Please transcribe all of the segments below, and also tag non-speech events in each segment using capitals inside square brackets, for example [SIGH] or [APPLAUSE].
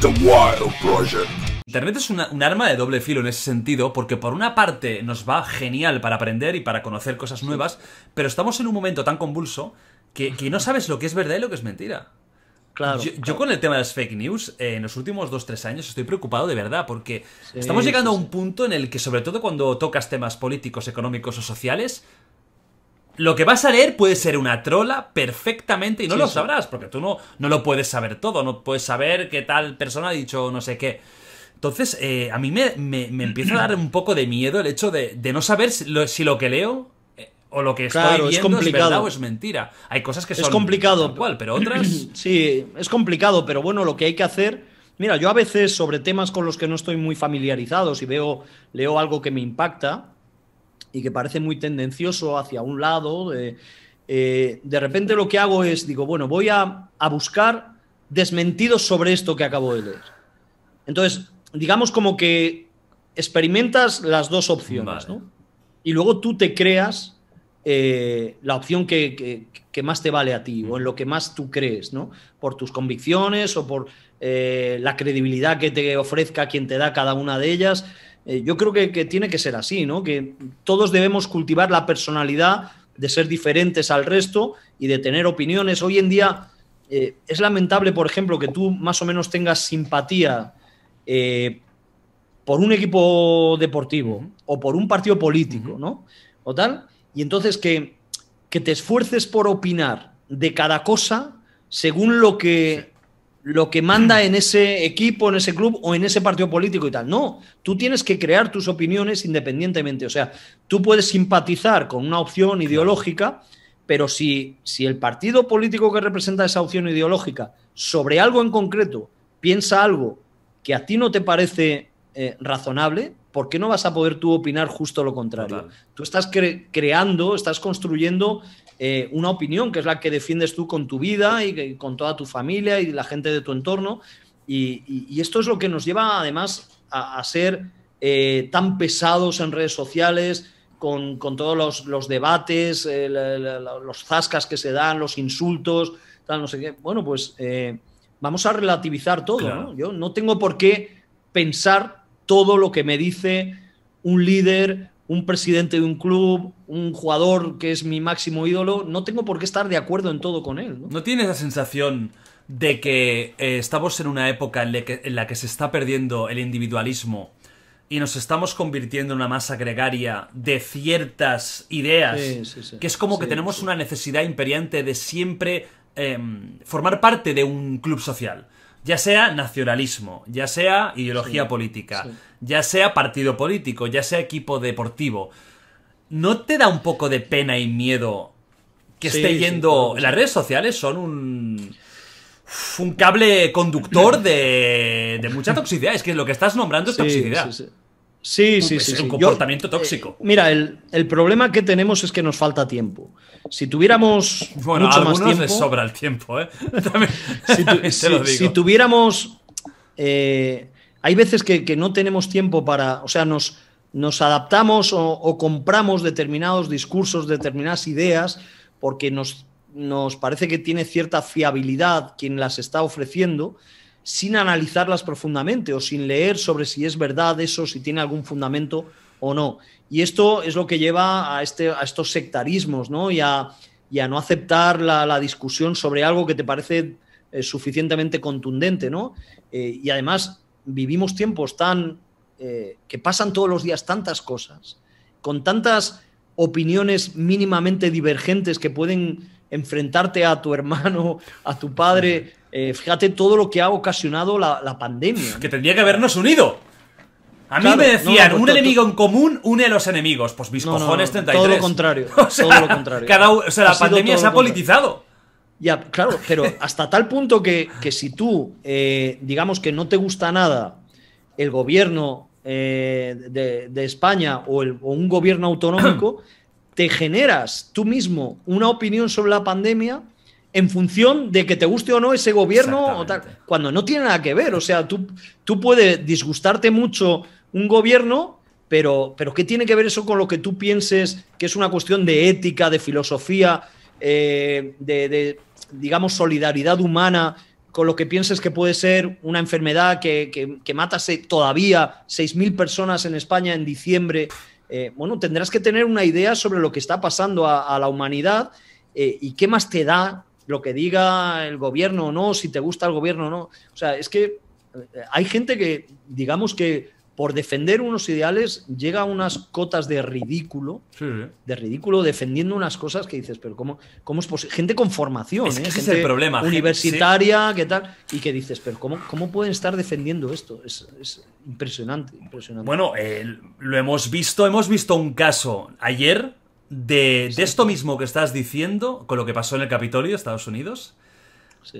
The Wild Project. Internet es un arma de doble filo en ese sentido, porque por una parte nos va genial para aprender y para conocer cosas nuevas, pero estamos en un momento tan convulso que, no sabes lo que es verdad y lo que es mentira. Claro, yo, con el tema de las fake news, eh, en los últimos 2-3 años estoy preocupado de verdad, porque estamos llegando a un punto en el que, sobre todo cuando tocas temas políticos, económicos o sociales, lo que vas a leer puede ser una trola perfectamente y no lo sabrás, porque tú no, no lo puedes saber todo, no puedes saber qué tal persona ha dicho no sé qué. Entonces, eh, a mí me, empieza a dar un poco de miedo el hecho de, no saber si lo, que leo eh, o lo que estoy viendo es, complicado. es verdad o es mentira. Hay cosas que son. Es complicado. pero otras. [CLEARS THROAT] Sí, es complicado, pero bueno, lo que hay que hacer. Mira, yo a veces sobre temas con los que no estoy muy familiarizado, si veo, leo algo que me impacta, y que parece muy tendencioso hacia un lado, de eh, repente lo que hago es, digo, bueno, voy a, buscar desmentidos sobre esto que acabo de leer. Entonces, digamos como que experimentas las dos opciones, ¿no? Y luego tú te creas eh, la opción que, más te vale a ti o en lo que más tú crees, ¿no? Por tus convicciones o por eh, la credibilidad que te ofrezca quien te da cada una de ellas. Eh, yo creo que, tiene que ser así, ¿no? Que todos debemos cultivar la personalidad de ser diferentes al resto y de tener opiniones. Hoy en día eh, es lamentable, por ejemplo, que tú más o menos tengas simpatía eh, por un equipo deportivo o por un partido político, ¿no? O tal. Y entonces que, te esfuerces por opinar de cada cosa según lo que lo que manda en ese equipo, en ese club o en ese partido político y tal. No, tú tienes que crear tus opiniones independientemente. O sea, tú puedes simpatizar con una opción ideológica, pero si, si el partido político que representa esa opción ideológica sobre algo en concreto piensa algo que a ti no te parece eh, razonable, ¿por qué no vas a poder tú opinar justo lo contrario? Tú estás creando, estás construyendo eh, una opinión, que es la que defiendes tú con tu vida y, con toda tu familia y la gente de tu entorno. Y, esto es lo que nos lleva además a, ser eh, tan pesados en redes sociales, con, todos los, debates, eh, los zascas que se dan, los insultos, no sé qué. Bueno, pues vamos a relativizar todo. Yo no tengo por qué pensar todo lo que me dice un líder un presidente de un club, un jugador que es mi máximo ídolo, no tengo por qué estar de acuerdo en todo con él. ¿No, tienes la sensación de que eh, estamos en una época en la, que, se está perdiendo el individualismo y nos estamos convirtiendo en una masa gregaria de ciertas ideas, que es como que tenemos una necesidad imperiante de siempre em, formar parte de un club social ya sea nacionalismo, ya sea ideología política, ya sea partido político, ya sea equipo deportivo, ¿no te da un poco de pena y miedo que esté yendo... Las redes sociales son un... Un cable conductor de, de mucha toxicidad. Es que lo que estás nombrando es toxicidad. Sí, sí, sí. Es un comportamiento eh, tóxico. mira, el, problema que tenemos es que nos falta tiempo. Si tuviéramos. Bueno, mucho a más les sobra el tiempo, ¿eh? [LAUGHS] si, [LAUGHS] lo digo. si, tuviéramos. Eh, hay veces que, no tenemos tiempo para. O sea, nos, nos adaptamos o, compramos determinados discursos, determinadas ideas, porque nos, nos parece que tiene cierta fiabilidad quien las está ofreciendo sin analizarlas profundamente o sin leer sobre si es verdad eso, si tiene algún fundamento o no. Y esto es lo que lleva a, este, a estos sectarismos ¿no? y, a, no aceptar la, discusión sobre algo que te parece eh, suficientemente contundente. ¿no? Eh, y además vivimos tiempos tan eh, que pasan todos los días tantas cosas, con tantas opiniones mínimamente divergentes que pueden enfrentarte a tu hermano, a tu padre, eh, fíjate todo lo que ha ocasionado la, pandemia. Que tendría que habernos unido. A mí me decían, pues un enemigo en común une a los enemigos. Pues mis cojones 33. [LAUGHS] Todo lo contrario. todo lo contrario. o sea, la pandemia se ha politizado. Ya, claro, pero hasta tal punto que, si tú, eh, digamos que no te gusta nada el gobierno eh, de, España o, o un gobierno autonómico, [CLEARS THROAT] te generas tú mismo una opinión sobre la pandemia en función de que te guste o no ese gobierno tal, cuando no tiene nada que ver. O sea, tú, tú puedes disgustarte mucho un gobierno, pero, pero ¿qué tiene que ver eso con lo que tú pienses que es una cuestión de ética, de filosofía, eh, de, digamos, solidaridad humana? con lo que pienses que puede ser una enfermedad que, que, mata todavía 6.000 personas en España en diciembre, eh, bueno, tendrás que tener una idea sobre lo que está pasando a, la humanidad eh, y qué más te da lo que diga el gobierno o no, si te gusta el gobierno o no. O sea, es que eh, hay gente que, digamos que por defender unos ideales llega a unas cotas de ridículo, de ridículo defendiendo unas cosas que dices, pero ¿cómo, cómo es posible? Gente con formación, ¿eh? gente el problema, universitaria, ¿qué tal? Y que dices, pero ¿cómo, cómo pueden estar defendiendo esto? Es, impresionante, impresionante. Bueno, eh, lo hemos visto, hemos visto un caso ayer de, de, esto mismo que estás diciendo con lo que pasó en el Capitolio de Estados Unidos.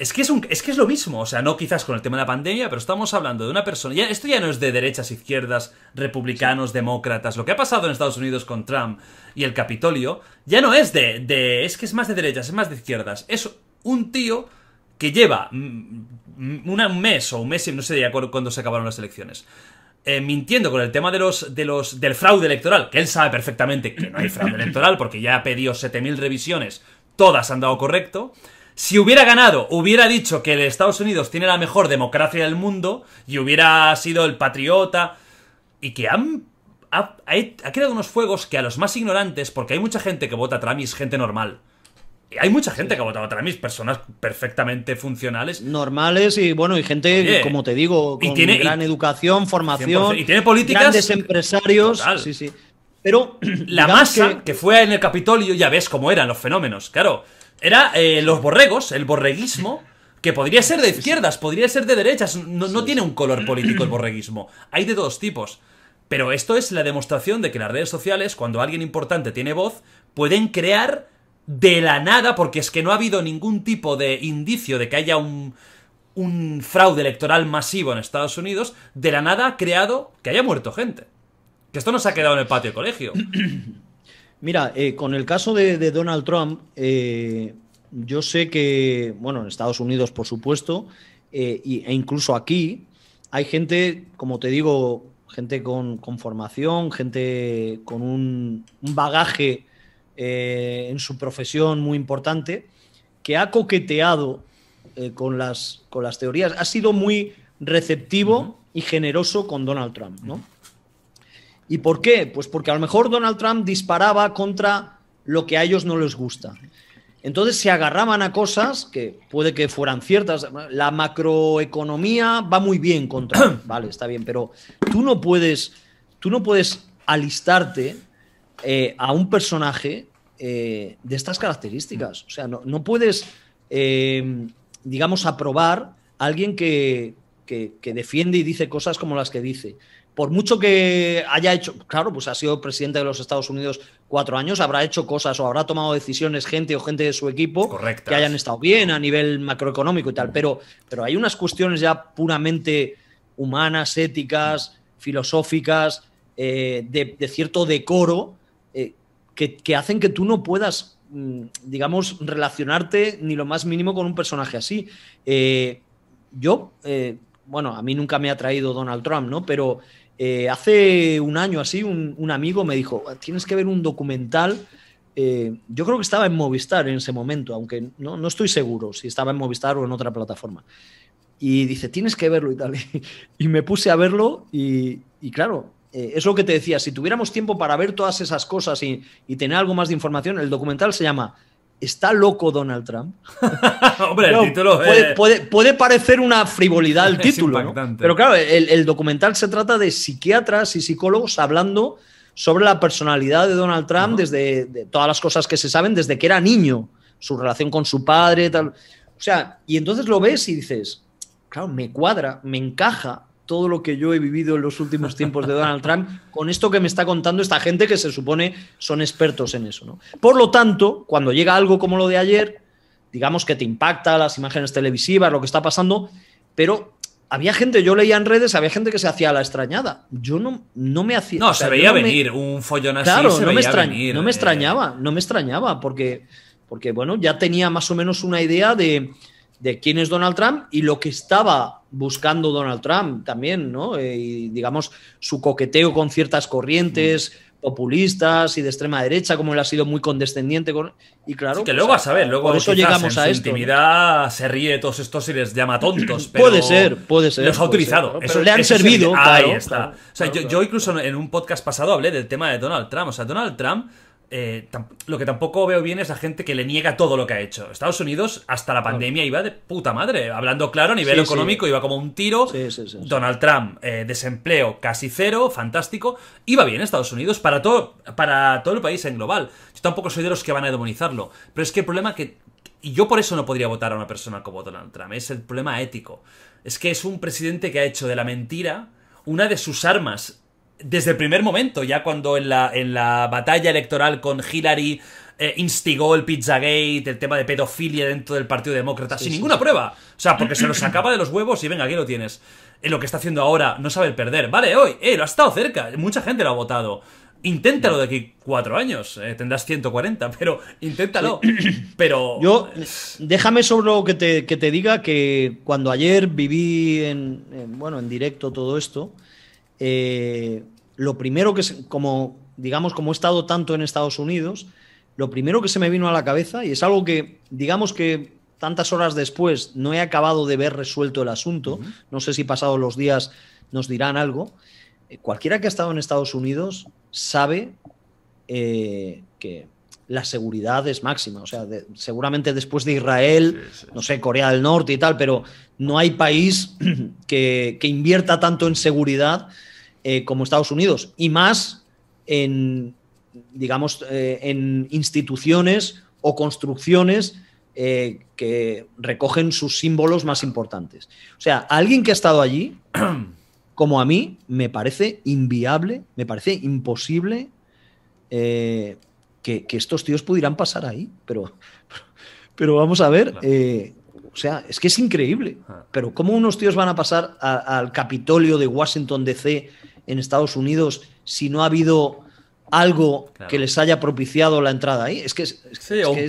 Es, que es, un, es que es lo mismo, o sea, no quizás con el tema de la pandemia, pero estamos hablando de una persona. esto ya no es de derechas, izquierdas, republicanos, demócratas. Lo que ha pasado en Estados Unidos con Trump y el Capitolio ya no es de, Es que es más de derechas, es más de izquierdas. Es un tío que lleva mm, mm, un mes o un mes, y no sé de cuándo se acabaron las elecciones. Eh, mintiendo con el tema de los, del fraude electoral, que él sabe perfectamente que no hay fraude [LAUGHS] electoral porque ya ha pedido 7.000 revisiones, todas han dado correcto. Si hubiera ganado, hubiera dicho que Estados Unidos tiene la mejor democracia del mundo y hubiera sido el patriota y que han ha, ha, creado unos fuegos que a los más ignorantes, porque hay mucha gente que vota tramis gente normal. Hay mucha gente que ha votado mí. personas perfectamente funcionales. Normales y bueno, y gente, como te digo, con gran educación, formación. Y tiene políticas. Grandes empresarios. Sí, sí. Pero la masa que... fue en el Capitolio, ya ves cómo eran los fenómenos, claro. Era eh, los borregos, el borreguismo, que podría ser de izquierdas, podría ser de derechas, no, no tiene un color político el borreguismo. Hay de todos tipos. Pero esto es la demostración de que las redes sociales, cuando alguien importante tiene voz, pueden crear de la nada, porque es que no ha habido ningún tipo de indicio de que haya un, fraude electoral masivo en Estados Unidos, de la nada ha creado que haya muerto gente. Que esto no se ha quedado en el patio de colegio. [CLEARS THROAT] Mira, eh, con el caso de, Donald Trump, eh, yo sé que, bueno, en Estados Unidos, por supuesto, eh, e incluso aquí, hay gente, como te digo, gente con, formación, gente con un, un bagaje eh, en su profesión muy importante, que ha coqueteado eh, con, las, con las teorías, ha sido muy receptivo y generoso con Donald Trump. ¿Y por qué? Pues porque a lo mejor Donald Trump disparaba contra lo que a ellos no les gusta. Entonces se agarraban a cosas que puede que fueran ciertas. La macroeconomía va muy bien contra. [COUGHS] vale, está bien, pero tú no puedes, tú no puedes alistarte eh, a un personaje eh, de estas características. O sea, no, puedes, eh, digamos, aprobar a alguien que, que, defiende y dice cosas como las que dice. Por mucho que haya hecho, claro, pues ha sido presidente de los Estados Unidos cuatro años, habrá hecho cosas o habrá tomado decisiones gente o gente de su equipo que hayan estado bien a nivel macroeconómico y tal, pero, pero hay unas cuestiones ya puramente humanas, éticas, filosóficas, de, cierto decoro que, hacen que tú no puedas, mm, digamos, relacionarte ni lo más mínimo con un personaje así. Eh, yo, eh, bueno, a mí nunca me ha traído Donald Trump, ¿no? Pero eh, hace un año así, un, amigo me dijo, tienes que ver un documental. yo creo que estaba en Movistar en ese momento, aunque no, estoy seguro si estaba en Movistar o en otra plataforma y dice, tienes que verlo y tal. [LAUGHS] Y, me puse a verlo y claro, eh, es lo que te decía, si tuviéramos tiempo para ver todas esas cosas y, tener algo más de información, el documental se llama ¿Está loco Donald Trump? [LAUGHS] Hombre, el título puede, parecer una frivolidad [LAUGHS] el título, pero claro, el, documental se trata de psiquiatras y psicólogos hablando sobre la personalidad de Donald Trump desde todas las cosas que se saben desde que era niño, su relación con su padre, tal. O sea, y entonces lo ves y dices, claro, me cuadra, me encaja, todo lo que yo he vivido en los últimos tiempos de Donald Trump con esto que me está contando esta gente que se supone son expertos en eso. ¿no? Por lo tanto, cuando llega algo como lo de ayer, digamos que te impacta las imágenes televisivas, lo que está pasando, pero había gente, yo leía en redes, había gente que se hacía la extrañada. Yo no, no me hacía. No, se veía venir un follón así. Claro, no, me no me eh. extrañaba, no me extrañaba, porque, porque bueno, ya tenía más o menos una idea de de quién es Donald Trump y lo que estaba buscando Donald Trump también, ¿no? Eh, y digamos, su coqueteo con ciertas corrientes mm. populistas y de extrema derecha, como él ha sido muy condescendiente con... Y claro... que pues, luego a saber, luego eso llegamos a su esto, intimidad se ríe de todos estos y les llama tontos, [CLEARS THROAT] Puede ser, puede ser. Los ha utilizado. Eso le han servido. Ahí está. o sea, yo, incluso en un podcast pasado hablé del tema de Donald Trump. O sea, Donald Trump eh, lo que tampoco veo bien es la gente que le niega todo lo que ha hecho. Estados Unidos, hasta la pandemia, iba de puta madre. Hablando claro, a nivel económico, iba como un tiro. Donald Trump, eh, desempleo casi cero, fantástico. Iba bien Estados Unidos para todo, para todo el país en global. Yo tampoco soy de los que van a demonizarlo. Pero es que el problema que. Y yo por eso no podría votar a una persona como Donald Trump. Es el problema ético. Es que es un presidente que ha hecho de la mentira una de sus armas desde el primer momento, ya cuando en la, en la batalla electoral con Hillary eh, instigó el Pizzagate, el tema de pedofilia dentro del Partido Demócrata, sin ninguna prueba. O sea, porque se los sacaba de los huevos y venga, aquí lo tienes. en eh, lo que está haciendo ahora, no sabe perder. Vale, hoy, eh, lo ha estado cerca, mucha gente lo ha votado. Inténtalo de aquí cuatro años, eh, tendrás 140, [LAUGHS] pero inténtalo. Pero. Yo, déjame solo que te, que te diga que cuando ayer viví en bueno, en directo todo esto, eh, lo primero que, como, digamos, como he estado tanto en Estados Unidos, lo primero que se me vino a la cabeza, y es algo que, digamos que tantas horas después no he acabado de ver resuelto el asunto, no sé si pasados los días nos dirán algo, eh, cualquiera que ha estado en Estados Unidos sabe eh, que la seguridad es máxima. O sea, seguramente después de Israel, no sé, Corea del Norte y tal, pero no hay país [CLEARS THROAT] que, invierta tanto en seguridad eh, como Estados Unidos. Y más en, digamos, eh, en instituciones o construcciones eh, que recogen sus símbolos más importantes. O sea, alguien que ha estado allí, [CLEARS THROAT] como a mí, me parece inviable, me parece imposible que, estos tíos pudieran pasar ahí, pero, pero vamos a ver, eh, o sea, es que es increíble, ah. pero ¿cómo unos tíos van a pasar al Capitolio de Washington, D.C., en Estados Unidos, si no ha habido algo que les haya propiciado la entrada ahí. Es que es,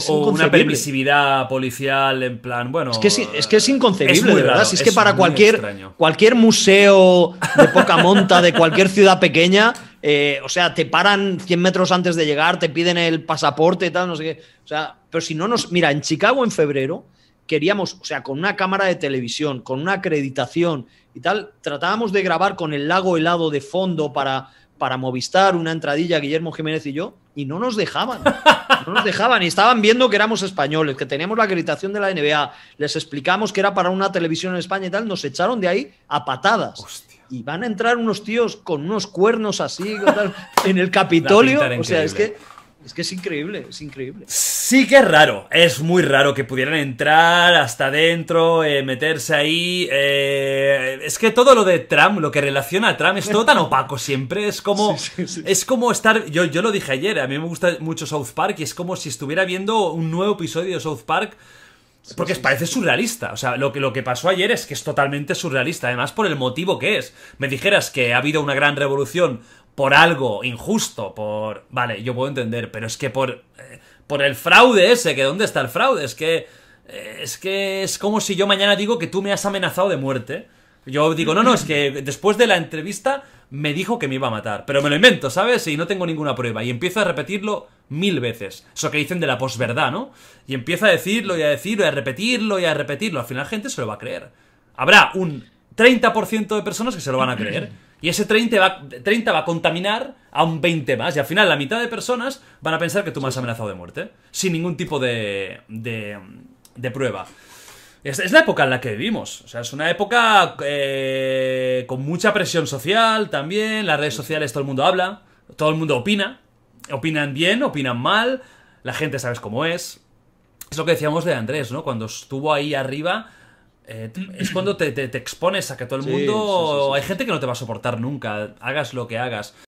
una permisividad policial en plan, bueno. Es que es, que es eh, inconcebible, verdad. si es, que para cualquier, cualquier museo de poca monta de cualquier ciudad pequeña eh, o sea, te paran 100 metros antes de llegar, te piden el pasaporte, tal, no sé qué. O sea, pero si no nos. Mira, en Chicago en febrero queríamos, o sea, con una cámara de televisión, con una acreditación y tal, tratábamos de grabar con el lago helado de fondo para, para Movistar, una entradilla, Guillermo Jiménez y yo, y no nos dejaban. No nos dejaban. Y estaban viendo que éramos españoles, que teníamos la acreditación de la NBA, les explicamos que era para una televisión en España y tal, nos echaron de ahí a patadas y van a entrar unos tíos con unos cuernos así en el Capitolio. [LAUGHS] O sea, es que es que es increíble, es increíble. Sí que es raro, es muy raro que pudieran entrar hasta adentro, eh, meterse ahí. Eh, es que todo lo de Trump, lo que relaciona a Trump, es todo tan opaco siempre. Es como, [LAUGHS] es como estar. Yo, yo lo dije ayer, a mí me gusta mucho South Park y es como si estuviera viendo un nuevo episodio de South Park porque es parece surrealista. O sea, lo que, lo que pasó ayer es que es totalmente surrealista. Además, por el motivo que es. Me dijeras que ha habido una gran revolución por algo injusto, por... Vale, yo puedo entender, pero es que por... Eh, por el fraude ese, que ¿dónde está el fraude? Es que... Eh, es que es como si yo mañana digo que tú me has amenazado de muerte. Yo digo, no, no, es que después de la entrevista me dijo que me iba a matar. Pero me lo invento, ¿sabes? Y no tengo ninguna prueba. Y empiezo a repetirlo mil veces. Eso que dicen de la posverdad, ¿no? Y empiezo a decirlo y a decirlo y a repetirlo y a repetirlo. Al final gente se lo va a creer. Habrá un 30% de personas que se lo van a creer. Y ese 30 va, va a contaminar a un 20 más. Y al final la mitad de personas van a pensar que tú me has amenazado de muerte. Sin ningún tipo de, de prueba. Es, la época en la que vivimos. O sea, es una época eh, con mucha presión social también. Las redes sociales todo el mundo habla, todo el mundo opina. Opinan bien, opinan mal. La gente sabes cómo es. Es lo que decíamos de Andrés, ¿no? Cuando estuvo ahí arriba, eh, es cuando te, te, expones a que todo el mundo... hay gente que no te va a soportar nunca, hagas lo que hagas.